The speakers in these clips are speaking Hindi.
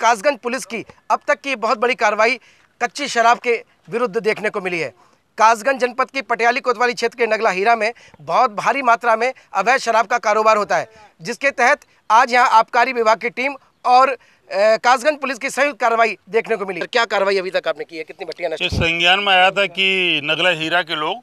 कासगंज पुलिस की अब तक की बहुत बड़ी कार्रवाई कच्ची शराब के विरुद्ध देखने को मिली है कासगंज जनपद की पटियाली कोतवाली क्षेत्र के नगला हीरा में बहुत भारी मात्रा में अवैध शराब का कारोबार होता है जिसके तहत आज यहाँ आबकारी विभाग की टीम और कासगंज पुलिस की संयुक्त कार्रवाई देखने को मिली क्या कार्रवाई अभी तक आपने की है कितनी बटिया संज्ञान में आया था कि नगला हीरा के लोग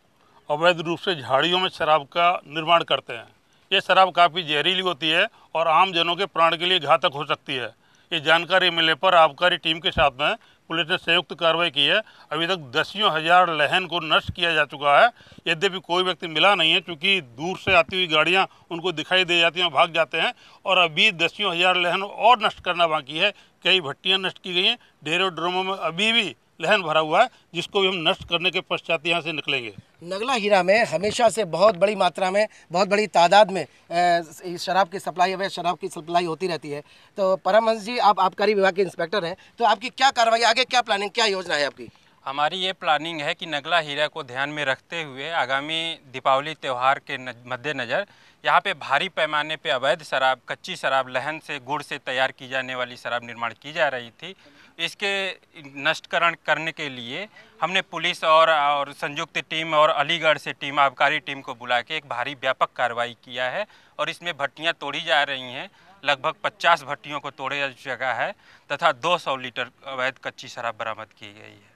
अवैध रूप से झाड़ियों में शराब का निर्माण करते हैं ये शराब काफ़ी जहरीली होती है और आम जनों के प्राण के लिए घातक हो सकती है ये जानकारी मिलने पर आबकारी टीम के साथ में पुलिस ने संयुक्त कार्रवाई की है अभी तक दसियों हजार लहन को नष्ट किया जा चुका है यद्यपि कोई व्यक्ति मिला नहीं है क्योंकि दूर से आती हुई गाड़ियां उनको दिखाई दे जाती हैं भाग जाते हैं और अभी दसियों हजार लहन और नष्ट करना बाकी है कई भट्टियाँ नष्ट की गई हैं ढेरों ड्रोमों में अभी भी लहन भरा हुआ है जिसको भी हम नष्ट करने के पश्चात यहाँ से निकलेंगे नगला हीरा में हमेशा से बहुत बड़ी मात्रा में बहुत बड़ी तादाद में शराब की सप्लाई अवैध शराब की सप्लाई होती रहती है तो परमहंस जी आप आबकारी विभाग के इंस्पेक्टर हैं तो आपकी क्या कार्रवाई आगे क्या प्लानिंग क्या योजना है आपकी हमारी ये प्लानिंग है कि नगला हीरा को ध्यान में रखते हुए आगामी दीपावली त्यौहार के मद्देनज़र यहाँ पे भारी पैमाने पे अवैध शराब कच्ची शराब लहन से गुड़ से तैयार की जाने वाली शराब निर्माण की जा रही थी इसके नष्टकरण करने के लिए हमने पुलिस और और संयुक्त टीम और अलीगढ़ से टीम आबकारी टीम को बुला के एक भारी व्यापक कार्रवाई किया है और इसमें भट्टियाँ तोड़ी जा रही हैं लगभग 50 भट्टियों को तोड़े जा चुका है तथा 200 लीटर अवैध कच्ची शराब बरामद की गई है